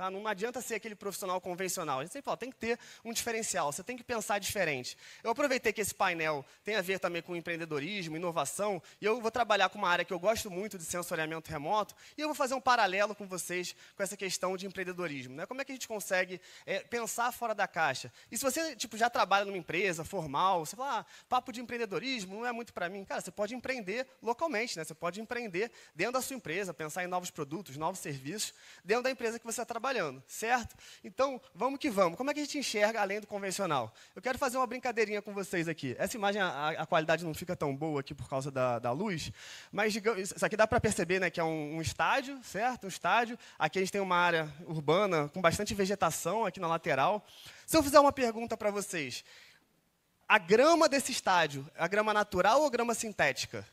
Tá? Não adianta ser aquele profissional convencional. A gente sempre fala, tem que ter um diferencial, você tem que pensar diferente. Eu aproveitei que esse painel tem a ver também com empreendedorismo, inovação, e eu vou trabalhar com uma área que eu gosto muito de sensoriamento remoto, e eu vou fazer um paralelo com vocês com essa questão de empreendedorismo. Né? Como é que a gente consegue é, pensar fora da caixa? E se você tipo, já trabalha numa empresa formal, você fala, ah, papo de empreendedorismo não é muito para mim. Cara, você pode empreender localmente, né? você pode empreender dentro da sua empresa, pensar em novos produtos, novos serviços, dentro da empresa que você trabalha tá trabalhando, certo? Então, vamos que vamos. Como é que a gente enxerga além do convencional? Eu quero fazer uma brincadeirinha com vocês aqui. Essa imagem, a, a qualidade não fica tão boa aqui por causa da, da luz, mas digamos, isso aqui dá para perceber né, que é um, um, estádio, certo? Um estádio. Aqui a gente tem uma área urbana com bastante vegetação aqui na lateral. Se eu fizer uma pergunta para vocês, a grama desse estádio, é a grama natural ou grama sintética?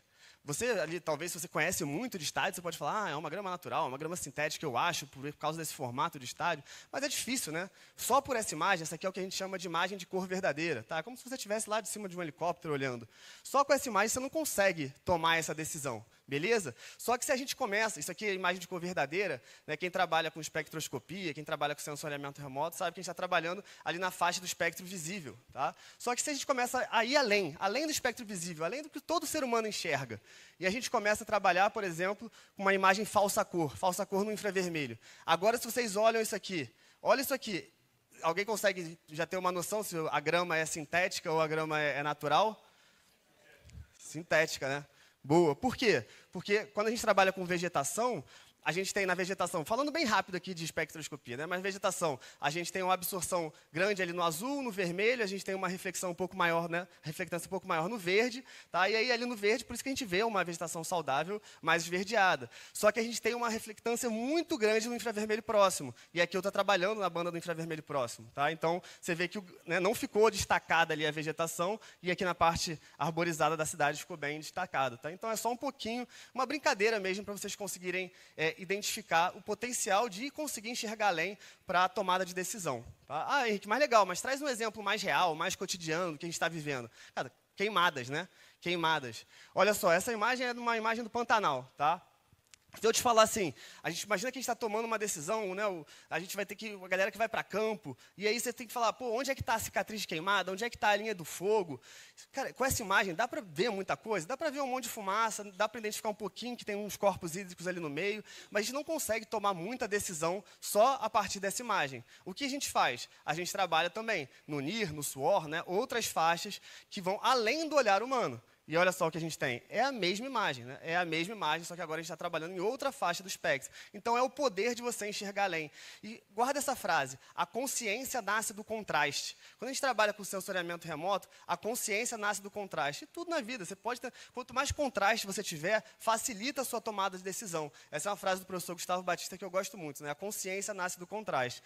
Você ali, talvez, se você conhece muito de estádio, você pode falar, ah, é uma grama natural, é uma grama sintética, eu acho, por causa desse formato de estádio. Mas é difícil, né? Só por essa imagem, essa aqui é o que a gente chama de imagem de cor verdadeira, tá? Como se você estivesse lá de cima de um helicóptero olhando. Só com essa imagem você não consegue tomar essa decisão. Beleza? Só que se a gente começa, isso aqui é imagem de cor verdadeira, né? quem trabalha com espectroscopia, quem trabalha com sensoriamento remoto, sabe que a gente está trabalhando ali na faixa do espectro visível. Tá? Só que se a gente começa a ir além, além do espectro visível, além do que todo ser humano enxerga, e a gente começa a trabalhar, por exemplo, com uma imagem falsa cor, falsa cor no infravermelho. Agora, se vocês olham isso aqui, olha isso aqui. Alguém consegue já ter uma noção se a grama é sintética ou a grama é, é natural? Sintética, né? boa. Por quê? Porque quando a gente trabalha com vegetação, a gente tem na vegetação, falando bem rápido aqui de espectroscopia, né? mas vegetação, a gente tem uma absorção grande ali no azul, no vermelho, a gente tem uma reflexão um pouco maior, né? reflectância um pouco maior no verde, tá? e aí ali no verde, por isso que a gente vê uma vegetação saudável mais esverdeada. Só que a gente tem uma reflectância muito grande no infravermelho próximo, e aqui eu estou trabalhando na banda do infravermelho próximo. Tá? Então, você vê que né, não ficou destacada ali a vegetação, e aqui na parte arborizada da cidade ficou bem destacado. Tá? Então, é só um pouquinho, uma brincadeira mesmo, para vocês conseguirem é, identificar o potencial de conseguir enxergar além para a tomada de decisão. Tá? Ah, Henrique, mais legal, mas traz um exemplo mais real, mais cotidiano que a gente está vivendo. Cara, queimadas, né? Queimadas. Olha só, essa imagem é uma imagem do Pantanal, tá? De eu te falar assim, a gente imagina que a gente está tomando uma decisão, né? A gente vai ter que a galera que vai para campo e aí você tem que falar, pô, onde é que está a cicatriz queimada? Onde é que está a linha do fogo? Cara, com essa imagem dá para ver muita coisa, dá para ver um monte de fumaça, dá para identificar um pouquinho que tem uns corpos hídricos ali no meio, mas a gente não consegue tomar muita decisão só a partir dessa imagem. O que a gente faz? A gente trabalha também no NIR, no suor, né? Outras faixas que vão além do olhar humano. E olha só o que a gente tem. É a mesma imagem, né? É a mesma imagem, só que agora a gente está trabalhando em outra faixa do espectro. Então é o poder de você enxergar além. E guarda essa frase: a consciência nasce do contraste. Quando a gente trabalha com sensoriamento remoto, a consciência nasce do contraste. E tudo na vida, você pode ter, quanto mais contraste você tiver, facilita a sua tomada de decisão. Essa é uma frase do professor Gustavo Batista que eu gosto muito, né? A consciência nasce do contraste.